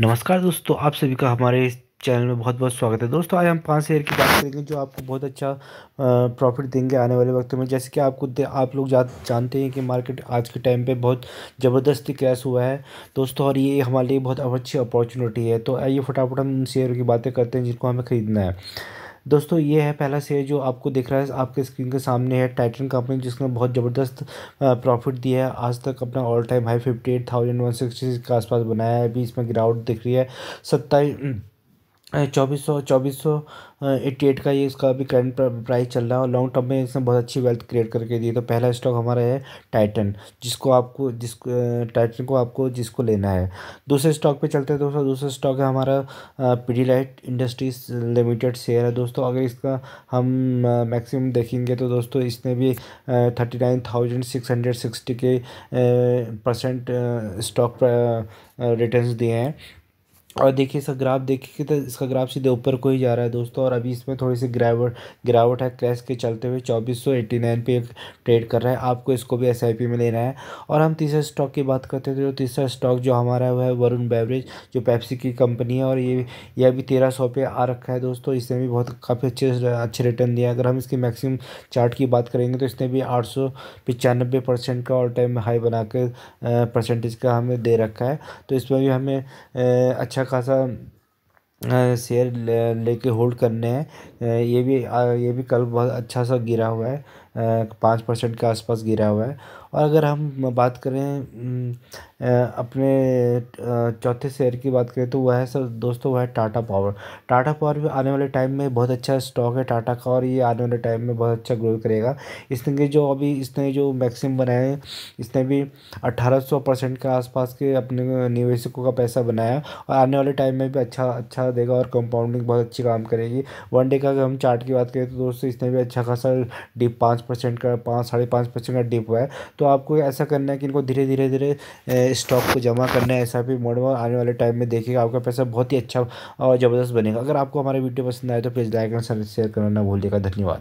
नमस्कार दोस्तों आप सभी का हमारे इस चैनल में बहुत बहुत स्वागत है दोस्तों आज हम पांच शेयर की बात करेंगे जो आपको बहुत अच्छा प्रॉफिट देंगे आने वाले वक्त में जैसे कि आपको आप लोग जा, जानते हैं कि मार्केट आज के टाइम पे बहुत ज़बरदस्ती क्रैश हुआ है दोस्तों और ये हमारे लिए बहुत अच्छी अपॉर्चुनिटी है तो आइए फटाफट हम शेयर की बातें करते हैं जिनको हमें ख़रीदना है दोस्तों ये है पहला शेयर जो आपको दिख रहा है आपके स्क्रीन के सामने है टाइटन कंपनी जिसने बहुत ज़बरदस्त प्रॉफिट दिया है आज तक अपना all time high fifty eight thousand one sixty के आसपास बनाया है अभी इसमें गिरावट दिख रही है सत्ताईस हम्म, चौबीस सौ चौबीस सौ एट्टी एट का ये इसका अभी करंट प्राइस चल रहा है और लॉन्ग टर्म में इसने बहुत अच्छी वेल्थ क्रिएट करके दी तो पहला स्टॉक हमारा है टाइटन जिसको आपको जिस टाइटन को आपको जिसको लेना है दूसरे स्टॉक पे चलते हैं दोस्तों दूसरा स्टॉक है हमारा पीडीलाइट इंडस्ट्रीज लिमिटेड शेयर है दोस्तों अगर इसका हम मैक्सिमम देखेंगे तो दोस्तों इसने भी thirty nine thousand six hundred sixty के परसेंट स्टॉक रिटर्न दिए हैं और देखिए इसका ग्राफ देखिए तो इसका ग्राफ सीधे ऊपर को ही जा रहा है दोस्तों और अभी इसमें थोड़ी सी गिरावट गिरावट है क्रैश के चलते हुए चौबीस सौ एट्टी नाइन पे ट्रेड कर रहा है आपको इसको भी एस आई पी में लेना है और हम तीसरे स्टॉक की बात करते हैं तो तीसरा स्टॉक जो हमारा है वह है वरुण बेवरेज जो पैप्सी की कंपनी है और ये यह भी तेरह सौ पे आ रखा है दोस्तों इसने भी बहुत काफ़ी अच्छे अच्छे रिटर्न दिया अगर हम इसकी मैक्सिमम चार्ट की बात करेंगे तो इसने भी आठ सौ पचानबे परसेंट का ऑल टाइम हाई बना कर परसेंटेज का हमें दे रखा है तो इसमें भी हमें अच्छा अच्छा खासा शेयर लेके होल्ड करने हैं ये भी ये भी कल बहुत अच्छा सा गिरा हुआ है पाँच परसेंट के आसपास गिरा हुआ है और अगर हम बात करें अपने चौथे शेयर की बात करें तो वह है सर दोस्तों वह है टाटा पावर टाटा पावर भी आने वाले टाइम में बहुत अच्छा स्टॉक है टाटा का और ये आने वाले टाइम में बहुत अच्छा ग्रोथ करेगा इसने जो अभी इसने जो मैक्सिम बनाए हैं इसने भी अट्ठारह सौ परसेंट के आसपास के अपने निवेशकों का पैसा बनाया और आने वाले टाइम में भी अच्छा अच्छा देगा और कंपाउंडिंग बहुत अच्छी काम करेगी वन डे का अगर हम चार्ट की बात करें तो दोस्तों इसने भी अच्छा खासा डीप पाँच परसेंट का पाँच साढ़े पाँच परसेंट का डिप हुआ है तो आपको ऐसा करना है कि इनको धीरे धीरे धीरे स्टॉक को जमा करना है ऐसा भी मॉडल आने वाले टाइम में देखिएगा आपका पैसा बहुत ही अच्छा और ज़बरदस्त बनेगा अगर आपको हमारे वीडियो पसंद आए तो प्लीज़ लाइक एंड शेयर करना ना भूलिएगा धन्यवाद